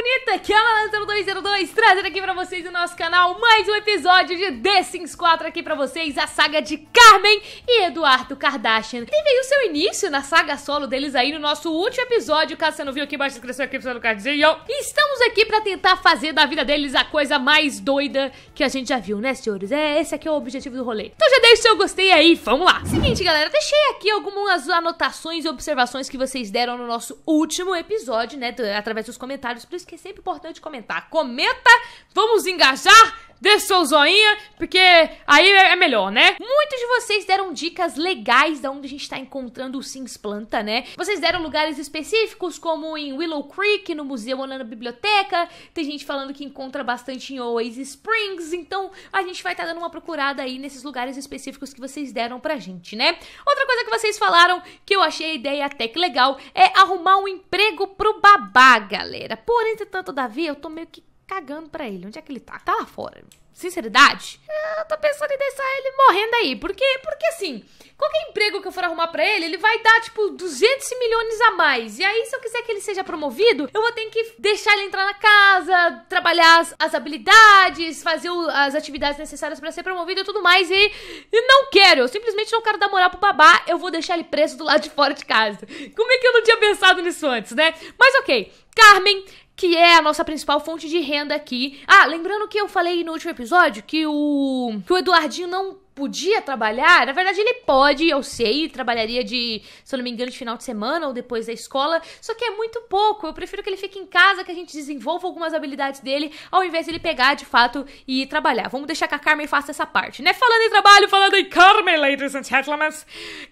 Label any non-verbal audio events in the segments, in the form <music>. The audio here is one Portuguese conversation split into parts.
bonita que é a Malandro202 trazendo aqui pra vocês o nosso canal mais um episódio de The Sims 4 aqui pra vocês, a saga de Carmen e Eduardo Kardashian. E veio o seu início na saga solo deles aí no nosso último episódio, caso você não viu aqui embaixo inscreva-se aqui do cardzinho. Estamos aqui pra tentar fazer da vida deles a coisa mais doida que a gente já viu, né senhores? É, esse aqui é o objetivo do rolê. Então já deixa o seu gostei aí, vamos lá. Seguinte galera, deixei aqui algumas anotações e observações que vocês deram no nosso último episódio, né, através dos comentários, pro que é sempre importante comentar. Comenta, vamos engajar deixe seu joinha, porque aí é, é melhor, né? Muitos de vocês deram dicas legais da onde a gente tá encontrando o Sims Planta, né? Vocês deram lugares específicos, como em Willow Creek, no museu ou na biblioteca. Tem gente falando que encontra bastante em Oasis Springs, então a gente vai estar tá dando uma procurada aí nesses lugares específicos que vocês deram pra gente, né? Outra coisa que vocês falaram, que eu achei a ideia até que legal, é arrumar um emprego pro babá, galera. Porém, tanto Davi, eu tô meio que cagando pra ele. Onde é que ele tá? Tá lá fora. Sinceridade, eu tô pensando em deixar ele morrendo aí. Porque, porque assim, qualquer emprego que eu for arrumar pra ele, ele vai dar, tipo, 200 milhões a mais. E aí, se eu quiser que ele seja promovido, eu vou ter que deixar ele entrar na casa, trabalhar as, as habilidades, fazer o, as atividades necessárias para ser promovido e tudo mais. E, e, não quero, eu simplesmente não quero dar moral pro babá, eu vou deixar ele preso do lado de fora de casa. Como é que eu não tinha pensado nisso antes, né? Mas ok, Carmen que é a nossa principal fonte de renda aqui. Ah, lembrando que eu falei no último episódio que o, que o Eduardinho não podia trabalhar, na verdade ele pode, eu sei, trabalharia de, se eu não me engano, de final de semana ou depois da escola, só que é muito pouco. Eu prefiro que ele fique em casa, que a gente desenvolva algumas habilidades dele, ao invés de ele pegar de fato e trabalhar. Vamos deixar que a Carmen faça essa parte, né? Falando em trabalho, falando em Carmen, ladies and gentlemen.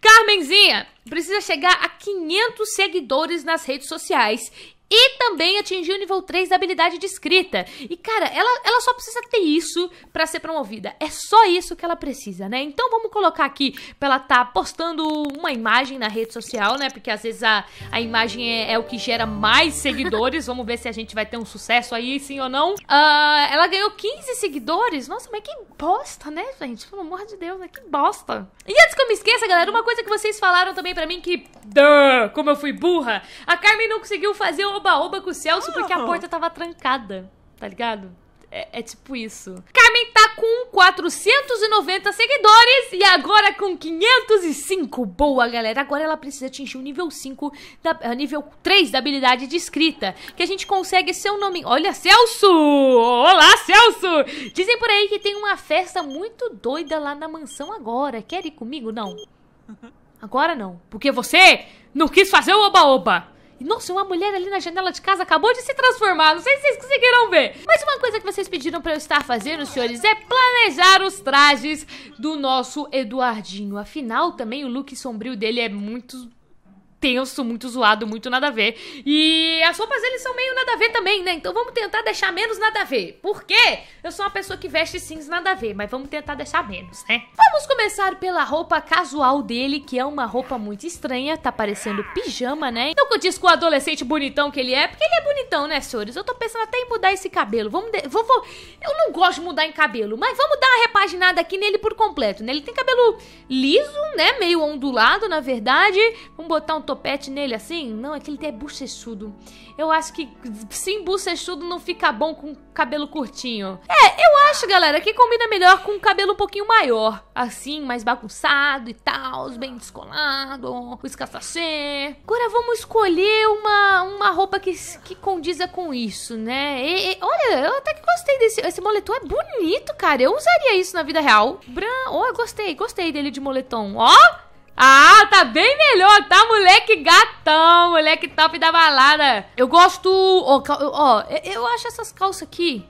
Carmenzinha precisa chegar a 500 seguidores nas redes sociais e também atingiu o nível 3 da habilidade de escrita. E, cara, ela, ela só precisa ter isso para ser promovida. É só isso que ela precisa, né? Então vamos colocar aqui pra ela tá postando uma imagem na rede social, né? Porque às vezes a, a imagem é, é o que gera mais seguidores. <laughs> vamos ver se a gente vai ter um sucesso aí, sim ou não. Uh, ela ganhou 15 seguidores. Nossa, mas que bosta, né, gente? Pelo amor de Deus, né? Que bosta. E antes que eu me esqueça, galera, uma coisa que vocês falaram também para mim que... Duh, como eu fui burra. A Carmen não conseguiu fazer oba-oba com o Celso porque a porta tava trancada, tá ligado? É, é, tipo isso. Carmen tá com 490 seguidores e agora com 505. Boa, galera. Agora ela precisa atingir o nível 5, da, eh, nível 3 da habilidade de escrita. Que a gente consegue seu nome. Olha, Celso! Olá, Celso! Dizem por aí que tem uma festa muito doida lá na mansão agora. Quer ir comigo? Não. <laughs> Agora não. Porque você não quis fazer o oba-oba. E nossa, uma mulher ali na janela de casa acabou de se transformar. Não sei se vocês conseguiram ver. Mas uma coisa que vocês pediram pra eu estar fazendo, senhores, é planejar os trajes do nosso Eduardinho. Afinal, também o look sombrio dele é muito tenso, muito zoado, muito nada a ver. E as roupas eles são meio nada a ver também, né? Então vamos tentar deixar menos nada a ver. Por quê? Eu sou uma pessoa que veste cinza nada a ver, mas vamos tentar deixar menos, né? Vamos começar pela roupa casual dele, que é uma roupa muito estranha, tá parecendo pijama, né? Não disse com o adolescente bonitão que ele é, porque ele é bonitão, né, senhores? Eu tô pensando até em mudar esse cabelo. Vamos de... vou, vou... Eu não gosto de mudar em cabelo, mas vamos dar uma repaginada aqui nele por completo, né? Ele tem cabelo liso, né? Meio ondulado, na verdade. Vamos botar um topete nele assim? Não, é que ele é bochechudo. Eu acho que sim, bochechudo não fica bom com cabelo curtinho. É, eu acho, galera, que combina melhor com um cabelo um pouquinho maior. Assim, mais bagunçado e tal, bem descolado, o cafachê. Agora vamos escolher uma, uma roupa que, que condiza com isso, né? E, e, olha, eu até que gostei desse. Esse moletom é bonito, cara. Eu usaria isso na vida real. Bran, oh, eu gostei, gostei dele de moletom. Ó! Oh! Ah, tá bem melhor, tá? Moleque gatão, moleque top da balada. Eu gosto. Ó, oh, oh, eu acho essas calças aqui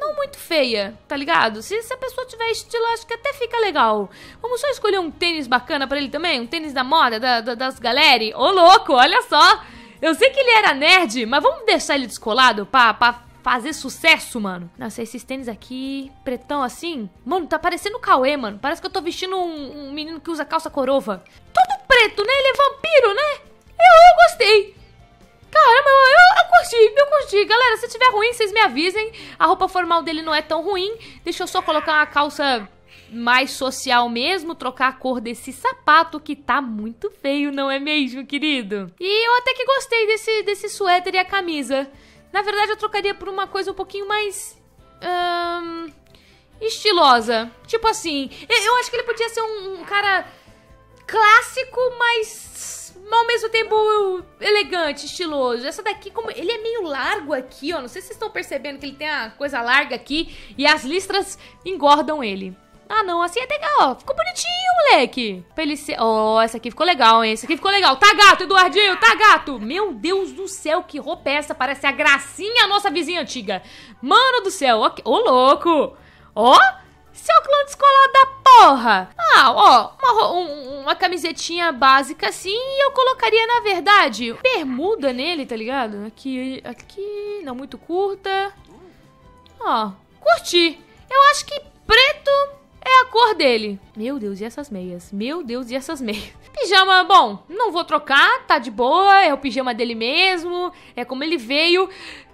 não muito feia, tá ligado? Se, se, a pessoa tiver estilo, acho que até fica legal. Vamos só escolher um tênis bacana para ele também? Um tênis da moda, da, da, das galera? Ô, louco, olha só! Eu sei que ele era nerd, mas vamos deixar ele descolado pra, pra fazer sucesso, mano. Nossa, esses tênis aqui, pretão assim. Mano, tá parecendo o Cauê, mano. Parece que eu tô vestindo um, um menino que usa calça corova. Tudo preto, né? Ele é vampiro, né? Eu, eu gostei. Caramba, eu, eu, eu curti, eu curti. Galera, se tiver ruim, vocês me avisem. A roupa formal dele não é tão ruim. Deixa eu só colocar uma calça mais social mesmo, trocar a cor desse sapato que tá muito feio, não é mesmo, querido? E eu até que gostei desse, desse suéter e a camisa. Na verdade, eu trocaria por uma coisa um pouquinho mais. estilosa. Tipo assim. Eu acho que ele podia ser um, um cara clássico, mas ao mesmo tempo elegante, estiloso. Essa daqui, como ele é meio largo aqui, ó. Não sei se vocês estão percebendo que ele tem a coisa larga aqui e as listras engordam ele. Ah, não, assim é legal. ó, ficou bonitinho, moleque. Pra ele ser... Ó, oh, essa aqui ficou legal, hein? Essa aqui ficou legal. Tá gato, Eduardinho, tá gato. Meu Deus do céu, que roupa é essa? Parece a gracinha a nossa vizinha antiga. Mano do céu, Ô, oh, louco. Ó, oh, seu clã descolado da porra. Ah, ó, uma, um, uma camisetinha básica assim e eu colocaria, na verdade, bermuda nele, tá ligado? Aqui, aqui, não muito curta. Ó, curti. Eu acho que preto é a cor dele. Meu Deus, e essas meias? Meu Deus, e essas meias? <laughs> Pijama, bom, não vou trocar, tá de boa, é o pijama dele mesmo, é como ele veio.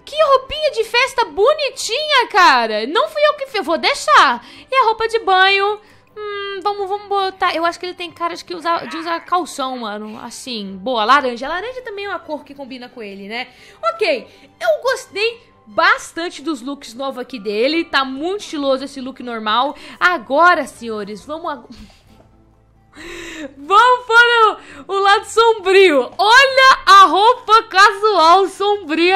Que roupinha de festa bonitinha, cara! Não fui eu que fiz, vou deixar. E a roupa de banho? Hum, vamos, vamos botar. Eu acho que ele tem cara de, que usar, de usar calção, mano. Assim, boa, laranja. Laranja também é uma cor que combina com ele, né? Ok, eu gostei bastante dos looks novos aqui dele. Tá muito estiloso esse look normal. Agora, senhores, vamos... Ag... <laughs> vamos para o, o lado sombrio. Olha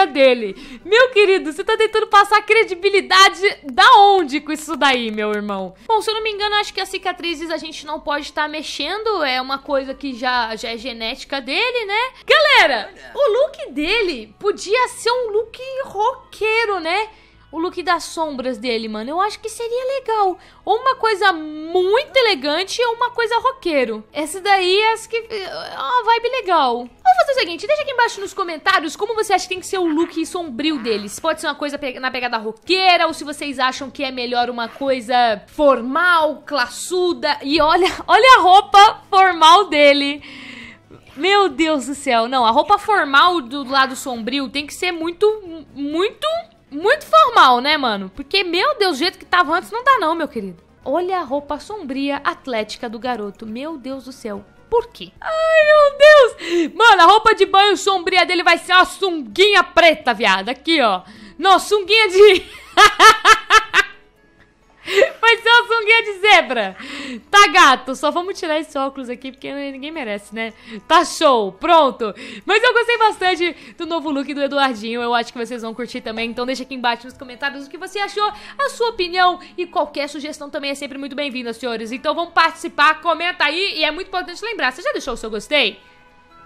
dele. Meu querido, você tá tentando passar credibilidade da onde com isso daí, meu irmão? Bom, se eu não me engano, acho que as cicatrizes a gente não pode estar tá mexendo. É uma coisa que já, já é genética dele, né? Galera, o look dele podia ser um look roqueiro, né? o look das sombras dele, mano. Eu acho que seria legal. Ou uma coisa muito elegante ou uma coisa roqueiro. Essa daí acho que é uma vibe legal. Faz o seguinte, deixa aqui embaixo nos comentários como você acha que tem que ser o look sombrio deles. Pode ser uma coisa na pegada roqueira, ou se vocês acham que é melhor uma coisa formal, classuda. E olha, <laughs> olha a roupa formal dele. Meu Deus do céu, não, a roupa formal do lado sombrio tem que ser muito, muito, muito formal, né, mano? Porque, meu Deus, o jeito que tava antes não dá não, meu querido. Olha a roupa sombria, atlética do garoto, meu Deus do céu. Por quê? Ai, meu Deus! Mano, a roupa de banho sombria dele vai ser uma sunguinha preta, viado. Aqui, ó. Não, sunguinha de. <laughs> Vai ser uma sunguinha de zebra. Tá, gato, só vamos tirar esse óculos aqui, porque ninguém merece, né? Tá show, pronto. Mas eu gostei bastante do novo look do Eduardinho. Eu acho que vocês vão curtir também. Então deixa aqui embaixo nos comentários o que você achou, a sua opinião e qualquer sugestão também é sempre muito bem-vinda, senhores. Então vamos participar, comenta aí. E é muito importante lembrar, você já deixou o seu gostei?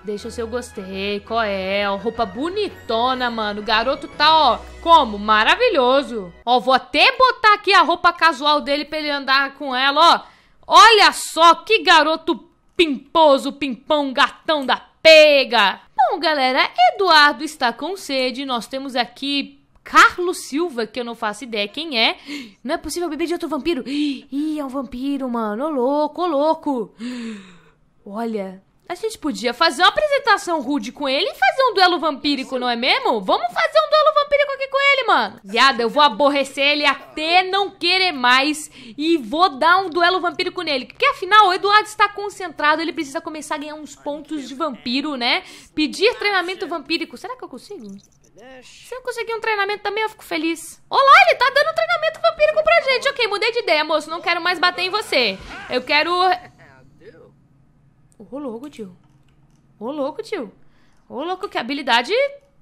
Deixa o seu gostei, qual é? Ó, roupa bonitona, mano. O garoto tá, ó, como? Maravilhoso. Ó, vou até botar aqui a roupa casual dele pra ele andar com ela, ó. Olha só que garoto pimposo, pimpão, gatão da pega. Bom, galera, Eduardo está com sede. Nós temos aqui Carlos Silva, que eu não faço ideia quem é. Não é possível, beber de outro vampiro. Ih, é um vampiro, mano. Ô louco, ô louco. Olha, a gente podia fazer uma apresentação rude com ele e fazer um duelo vampírico, não é mesmo? Vamos fazer um duelo vampírico aqui com ele, mano. Viado, eu vou aborrecer ele até não querer mais e vou dar um duelo vampírico nele. Porque afinal, o Eduardo está concentrado, ele precisa começar a ganhar uns pontos de vampiro, né? Pedir treinamento vampírico. Será que eu consigo? Se eu conseguir um treinamento também, eu fico feliz. Olá, ele tá dando treinamento vampírico pra gente. Ok, mudei de ideia, moço. Não quero mais bater em você. Eu quero Ô, louco, tio. Ô, louco, tio. Ô, louco, que habilidade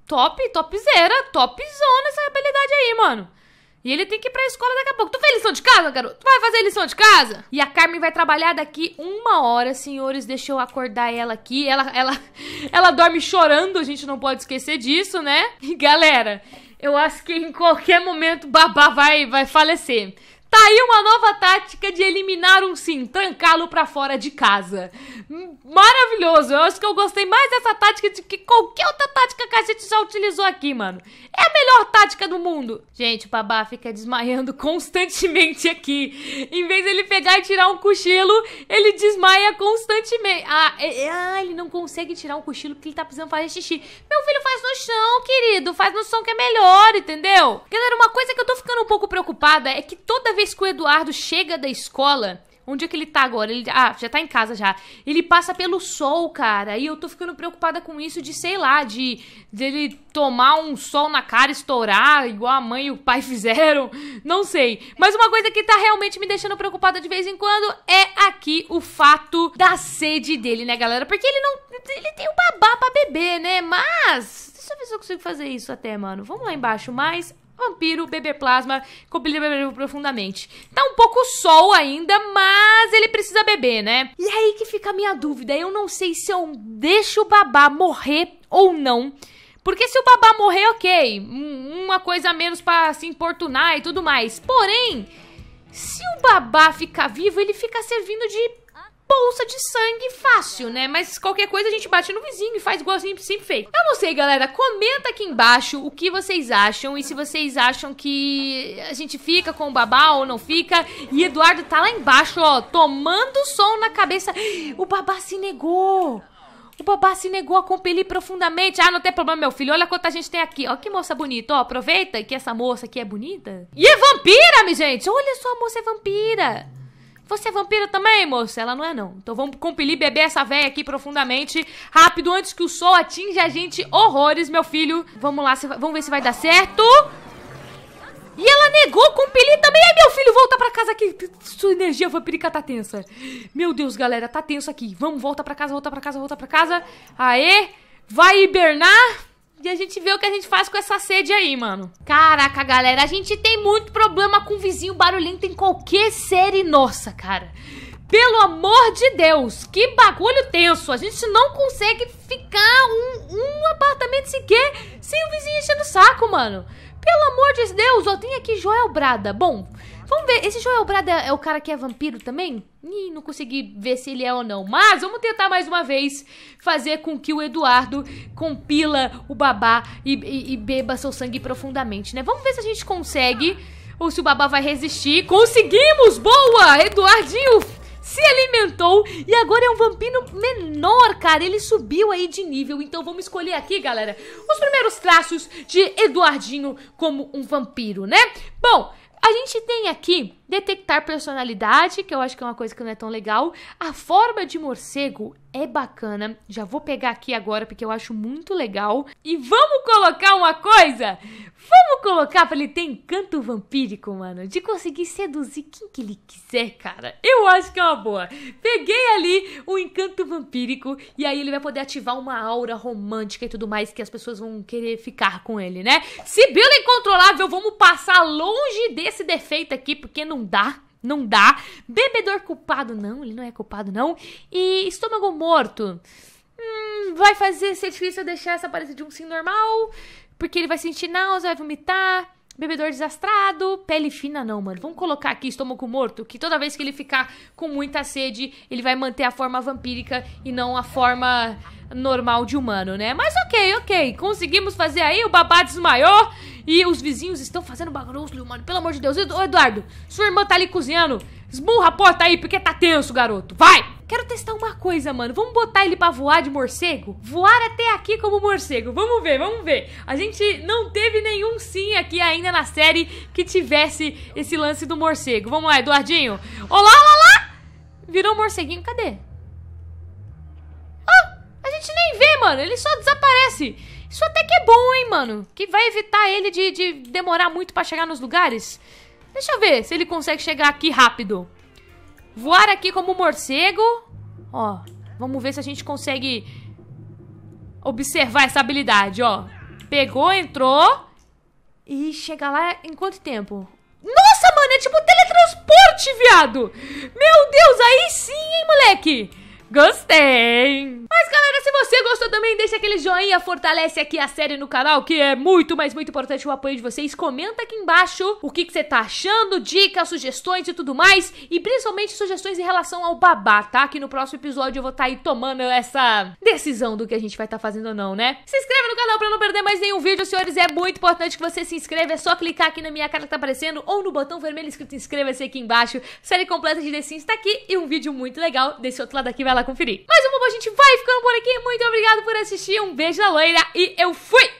top, topzera, topzona essa habilidade aí, mano. E ele tem que ir pra escola daqui a pouco. Tu fez lição de casa, garoto? Tu vai fazer lição de casa? E a Carmen vai trabalhar daqui uma hora, senhores. Deixa eu acordar ela aqui. Ela, ela, <laughs> ela dorme chorando, a gente não pode esquecer disso, né? E <laughs> galera, eu acho que em qualquer momento babá vai, vai falecer. Tá aí uma nova tática de eliminar um sim, trancá-lo para fora de casa. Hum, maravilhoso, eu acho que eu gostei mais dessa tática do que qualquer outra tática que a gente já utilizou aqui, mano. É a melhor tática do mundo. Gente, o babá fica desmaiando <laughs> constantemente aqui. Em vez dele pegar e tirar um cochilo, ele desmaia constantemente. Ah, é, é, ah ele não consegue tirar um cochilo porque ele tá precisando fazer xixi. Meu filho faz no chão, querido, faz no som que é melhor, entendeu? Galera, uma coisa que eu tô ficando um pouco preocupada é que toda vez vez que o Eduardo chega da escola, Onde é que ele tá agora? Ele, ah, já tá em casa já. Ele passa pelo sol, cara. E eu tô ficando preocupada com isso de, sei lá, de dele tomar um sol na cara, estourar, igual a mãe e o pai <laughs> fizeram. Não sei. Mas uma coisa que tá realmente me deixando preocupada de vez em quando é aqui o fato da sede dele, né, galera? Porque ele não. Ele tem o um babá pra beber, né? Mas. Deixa eu ver se eu consigo fazer isso até, mano. Vamos lá embaixo, mais Vampiro, bebê plasma, cobrir profundamente. Tá um pouco sol ainda, mas ele precisa beber, né? E é aí que fica a minha dúvida. Eu não sei se eu deixo o babá morrer ou não. Porque se o babá morrer, ok, uma coisa a menos para se importunar e tudo mais. Porém, se o babá ficar vivo, ele fica servindo de bolsa de sangue fácil, né? Mas qualquer coisa a gente bate no vizinho e faz igual a gente sempre fez. Eu não sei, galera. Comenta aqui embaixo o que vocês acham e se vocês acham que a gente fica com o babá ou não fica. E Eduardo tá lá embaixo, ó, tomando som na cabeça. O babá se negou. O babá se negou a compelir profundamente. Ah, não tem problema, meu filho. Olha quanta gente tem aqui. Ó, que moça bonita. Ó, aproveita que essa moça aqui é bonita. E é vampira, minha gente. Olha só, a moça é vampira. Você é vampira também, moça? Ela não é, não. Então vamos compelir beber essa véia aqui profundamente, rápido, antes que o sol atinja a gente horrores, meu filho. Vamos lá, vamos ver se vai dar certo. E ela negou compelir também. Ai, meu filho, volta pra casa aqui. Sua energia vampírica tá tensa. Meu Deus, galera, tá tenso aqui. Vamos, volta pra casa, volta pra casa, volta pra casa. Aê! Vai hibernar. E a gente vê o que a gente faz com essa sede aí, mano. Caraca, galera, a gente tem muito problema com vizinho barulhento em qualquer série nossa, cara. Pelo amor de Deus, que bagulho tenso. A gente não consegue ficar um, um apartamento sequer sem o vizinho enchendo o saco, mano. Pelo amor de Deus, ó, tem aqui Joel Brada. Bom, vamos ver. Esse Joel Brada é o cara que é vampiro também? Ih, não consegui ver se ele é ou não. Mas vamos tentar mais uma vez fazer com que o Eduardo compila o babá e, e, e beba seu sangue profundamente, né? Vamos ver se a gente consegue ou se o babá vai resistir. Conseguimos! Boa! Eduardinho se alimentou e agora é um vampiro menor, cara. Ele subiu aí de nível. Então vamos escolher aqui, galera, os primeiros traços de Eduardinho como um vampiro, né? Bom, a gente tem aqui detectar personalidade, que eu acho que é uma coisa que não é tão legal. A forma de morcego é bacana. Já vou pegar aqui agora porque eu acho muito legal. E vamos colocar uma coisa? Vamos colocar pra ele ter encanto vampírico, mano. De conseguir seduzir quem que ele quiser, cara. Eu acho que é uma boa. Peguei ali o encanto vampírico e aí ele vai poder ativar uma aura romântica e tudo mais que as pessoas vão querer ficar com ele, né? Se é incontrolável, vamos passar longe desse defeito aqui porque não não dá. Não dá. Bebedor culpado, não, ele não é culpado, não. E estômago morto. Hum, vai fazer ser difícil deixar essa parede de um sim normal, porque ele vai sentir náusea, vai vomitar. Bebedor desastrado, pele fina não, mano. Vamos colocar aqui estômago morto, que toda vez que ele ficar com muita sede, ele vai manter a forma vampírica e não a forma normal de humano, né? Mas ok, ok. Conseguimos fazer aí, o babá desmaiou e os vizinhos estão fazendo bagunça, mano. Pelo amor de Deus. Ô, Eduardo, sua irmã tá ali cozinhando. Esmurra a porta aí, porque tá tenso, garoto. Vai! Quero testar uma coisa, mano. Vamos botar ele pra voar de morcego? Voar até aqui como morcego. Vamos ver, vamos ver. A gente não teve nenhum sim aqui ainda na série que tivesse esse lance do morcego. Vamos lá, Eduardinho. Olá, olá, olá! Virou um morceguinho, cadê? Ah, a gente nem vê, mano. Ele só desaparece. Isso até que é bom, hein, mano. Que vai evitar ele de, de demorar muito pra chegar nos lugares. Deixa eu ver se ele consegue chegar aqui rápido. Voar aqui como morcego. Ó, vamos ver se a gente consegue observar essa habilidade, ó. Pegou, entrou. E chegar lá em quanto tempo? Nossa, mano, é tipo teletransporte, viado! Meu Deus, aí sim, hein, moleque! Gostei! Mas galera, se você gostou também, deixa aquele joinha, fortalece aqui a série no canal, que é muito, mas muito importante o apoio de vocês. Comenta aqui embaixo o que, que você tá achando, dicas, sugestões e tudo mais. E principalmente sugestões em relação ao babá, tá? Que no próximo episódio eu vou estar tá aí tomando essa decisão do que a gente vai estar tá fazendo ou não, né? Se inscreve no canal pra não perder mais nenhum vídeo, senhores. É muito importante que você se inscreva. É só clicar aqui na minha cara que tá aparecendo ou no botão vermelho escrito inscreva-se aqui embaixo. Série completa de The Sims tá aqui e um vídeo muito legal desse outro lado aqui vai lá lá conferir. Mas o Bobo a gente vai ficando por aqui. Muito obrigado por assistir. Um beijo da loira e eu fui!